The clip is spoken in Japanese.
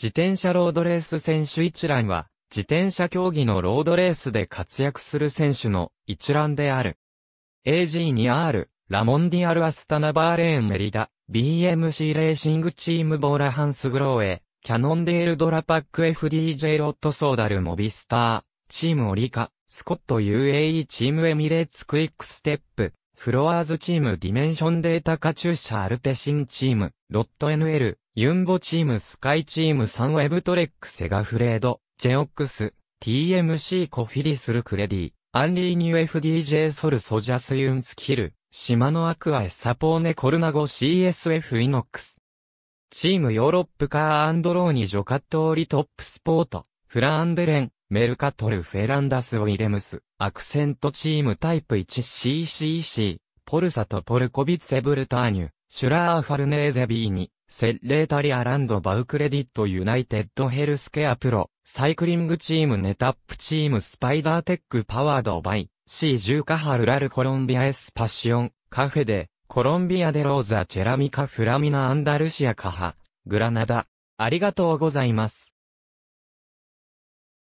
自転車ロードレース選手一覧は、自転車競技のロードレースで活躍する選手の一覧である。AG2R、ラモンディアル・アスタナ・バーレーン・メリダ、BMC レーシングチーム・ボーラ・ハンス・グローエ、キャノンデール・ドラパック FDJ ロット・ソーダル・モビスター、チーム・オリカ、スコット UAE チーム・エミレーツ・クイックステップ、フロアーズチーム・ディメンション・データ・カチューシャ・アルペシンチーム、ロット NL、ユンボチームスカイチームサンウェブトレックセガフレード、ジェオックス、TMC コフィリスルクレディ、アンリーニュ FDJ ソルソジャスユンスキル、シマノアクアエサポーネコルナゴ CSF イノックス。チームヨーロップカーアンドローニジョカットーリトップスポート、フランデレン、メルカトルフェランダスウィレムス、アクセントチームタイプ 1CCC、ポルサとポルコビッセブルターニュ、シュラーファルネーゼビーニ、セッレータリアランドバウクレディットユナイテッドヘルスケアプロ、サイクリングチームネタップチームスパイダーテックパワードバイ、C10 カハルラルコロンビアエスパシオン、カフェで、コロンビアデローザチェラミカフラミナアンダルシアカハ、グラナダ。ありがとうございます。